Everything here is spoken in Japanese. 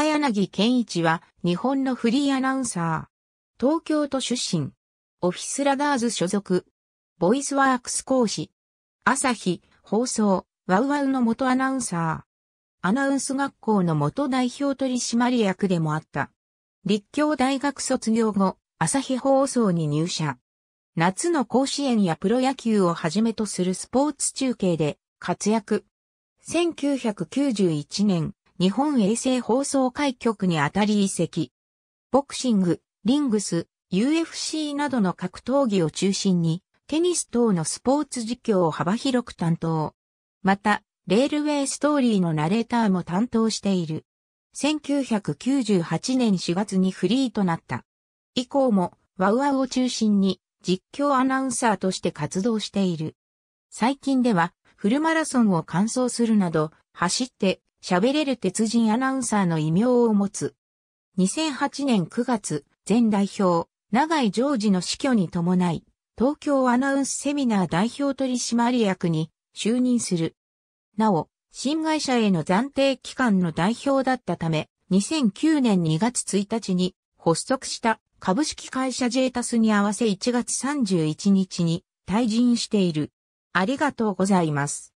高柳健一は日本のフリーアナウンサー。東京都出身。オフィスラダーズ所属。ボイスワークス講師。朝日、放送、ワウワウの元アナウンサー。アナウンス学校の元代表取締役でもあった。立教大学卒業後、朝日放送に入社。夏の甲子園やプロ野球をはじめとするスポーツ中継で活躍。1991年、日本衛星放送開局にあたり移籍。ボクシング、リングス、UFC などの格闘技を中心に、テニス等のスポーツ実況を幅広く担当。また、レールウェイストーリーのナレーターも担当している。1998年4月にフリーとなった。以降も、ワウワウを中心に実況アナウンサーとして活動している。最近では、フルマラソンを完走するなど、走って喋れる鉄人アナウンサーの異名を持つ。2008年9月、前代表、長井ジョージの死去に伴い、東京アナウンスセミナー代表取締役に就任する。なお、新会社への暫定期間の代表だったため、2009年2月1日に発足した株式会社ジェータスに合わせ1月31日に退陣している。ありがとうございます。